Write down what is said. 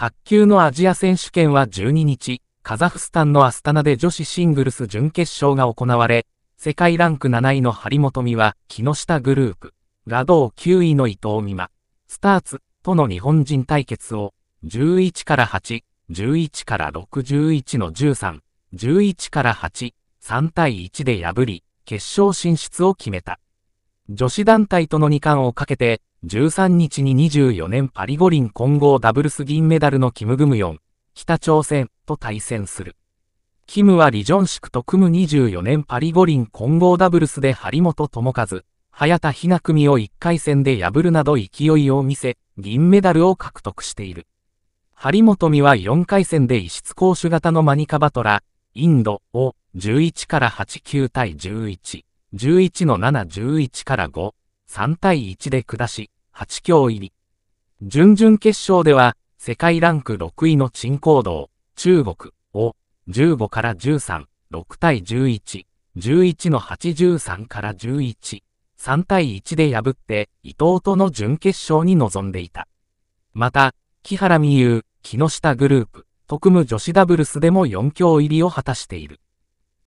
卓球のアジア選手権は12日、カザフスタンのアスタナで女子シングルス準決勝が行われ、世界ランク7位の張本美和、木下グループ、ラドー9位の伊藤美誠、スターツとの日本人対決を、11から8、11から61の13、11から8、3対1で破り、決勝進出を決めた。女子団体との2冠をかけて、13日に24年パリ五輪混合ダブルス銀メダルのキム・グムヨン、北朝鮮と対戦する。キムはリジョンシクと組む24年パリ五輪混合ダブルスで張本智和、早田ひな組を1回戦で破るなど勢いを見せ、銀メダルを獲得している。張本美は4回戦で異質攻守型のマニカバトラ、インドを11から89対11、11の7、11から5、3対1で下し、8強入り。準々決勝では、世界ランク6位の鎮行動、中国を15から13、6対11、11の83から11、3対1で破って伊藤との準決勝に臨んでいた。また、木原美優、木下グループ、特務女子ダブルスでも4強入りを果たしている。